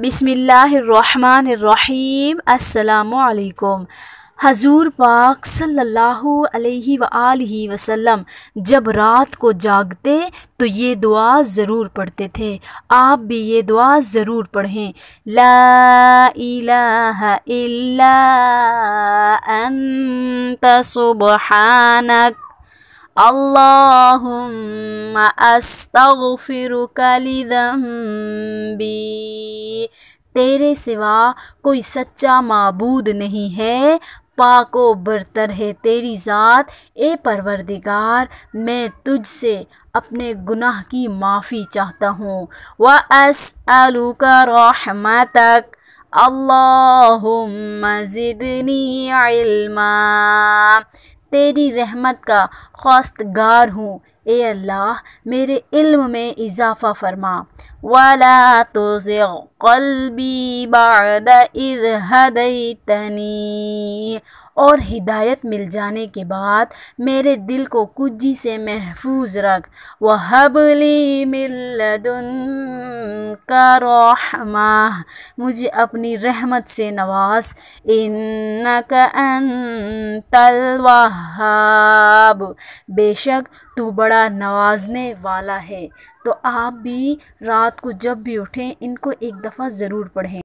بسم اللہ الرحمن الرحیم السلام علیکم حضور پاک صلی اللہ علیہ وآلہ وسلم جب رات کو جاگتے تو یہ دعا ضرور پڑھتے تھے آپ بھی یہ دعا ضرور پڑھیں لا الہ الا انت سبحانک اللہم استغفرک لذنبی تیرے سوا کوئی سچا معبود نہیں ہے پاک و برتر ہے تیری ذات اے پروردگار میں تجھ سے اپنے گناہ کی معافی چاہتا ہوں اللہم زدنی علما تیری رحمت کا خواستگار ہوں اے اللہ میرے علم میں اضافہ فرما وَلَا تُزِغْ قَلْبِي بَعْدَ اِذْ هَدَيْتَنِي اور ہدایت مل جانے کے بعد میرے دل کو کجی سے محفوظ رکھ وَحَبْ لِي مِن لَدُنْكَ رَحْمَةً مجھے اپنی رحمت سے نواز اِنَّكَ أَنْتَ الْوَحْ بے شک تو بڑا نوازنے والا ہے تو آپ بھی رات کو جب بھی اٹھیں ان کو ایک دفعہ ضرور پڑھیں